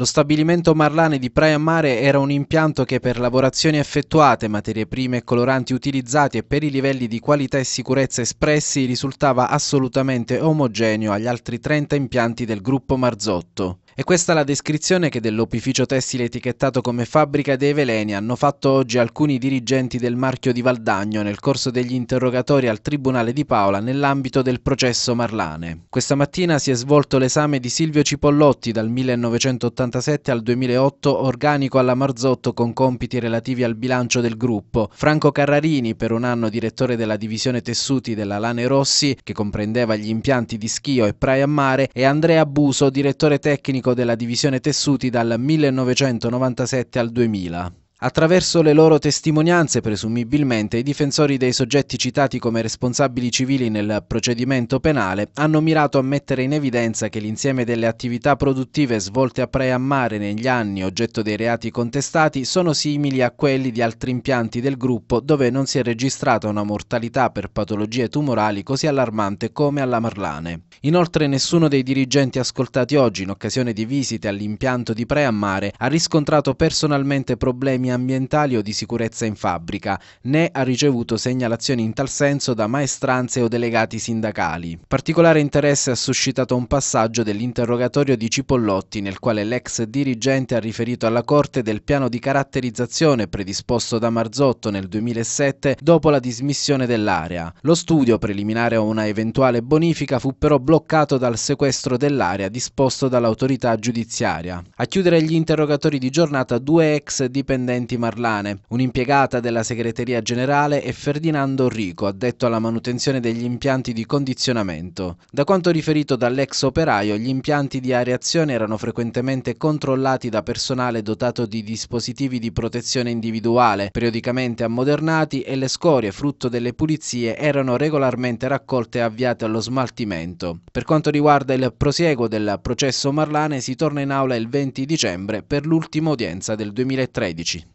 Lo stabilimento Marlane di Praia Mare era un impianto che per lavorazioni effettuate, materie prime e coloranti utilizzati e per i livelli di qualità e sicurezza espressi risultava assolutamente omogeneo agli altri 30 impianti del gruppo Marzotto. E questa è la descrizione che dell'opificio tessile etichettato come fabbrica dei veleni hanno fatto oggi alcuni dirigenti del marchio di Valdagno nel corso degli interrogatori al Tribunale di Paola nell'ambito del processo Marlane. Questa mattina si è svolto l'esame di Silvio Cipollotti dal 1987 al 2008 organico alla Marzotto con compiti relativi al bilancio del gruppo, Franco Carrarini per un anno direttore della divisione tessuti della Lane Rossi che comprendeva gli impianti di Schio e Praia Mare e Andrea Buso direttore tecnico tecnico della divisione tessuti dal 1997 al 2000. Attraverso le loro testimonianze, presumibilmente, i difensori dei soggetti citati come responsabili civili nel procedimento penale hanno mirato a mettere in evidenza che l'insieme delle attività produttive svolte a Praia Mare negli anni oggetto dei reati contestati sono simili a quelli di altri impianti del gruppo dove non si è registrata una mortalità per patologie tumorali così allarmante come alla Marlane. Inoltre nessuno dei dirigenti ascoltati oggi in occasione di visite all'impianto di Praia Mare ha riscontrato personalmente problemi problemi ambientali o di sicurezza in fabbrica, né ha ricevuto segnalazioni in tal senso da maestranze o delegati sindacali. Particolare interesse ha suscitato un passaggio dell'interrogatorio di Cipollotti nel quale l'ex dirigente ha riferito alla Corte del piano di caratterizzazione predisposto da Marzotto nel 2007 dopo la dismissione dell'area. Lo studio preliminare a una eventuale bonifica fu però bloccato dal sequestro dell'area disposto dall'autorità giudiziaria. A chiudere gli interrogatori di giornata due ex dipendenti Valenti Marlane, un'impiegata della segreteria generale e Ferdinando Rico, addetto alla manutenzione degli impianti di condizionamento. Da quanto riferito dall'ex operaio, gli impianti di areazione erano frequentemente controllati da personale dotato di dispositivi di protezione individuale, periodicamente ammodernati e le scorie frutto delle pulizie erano regolarmente raccolte e avviate allo smaltimento. Per quanto riguarda il prosieguo del processo Marlane si torna in aula il 20 dicembre per l'ultima udienza del 2013.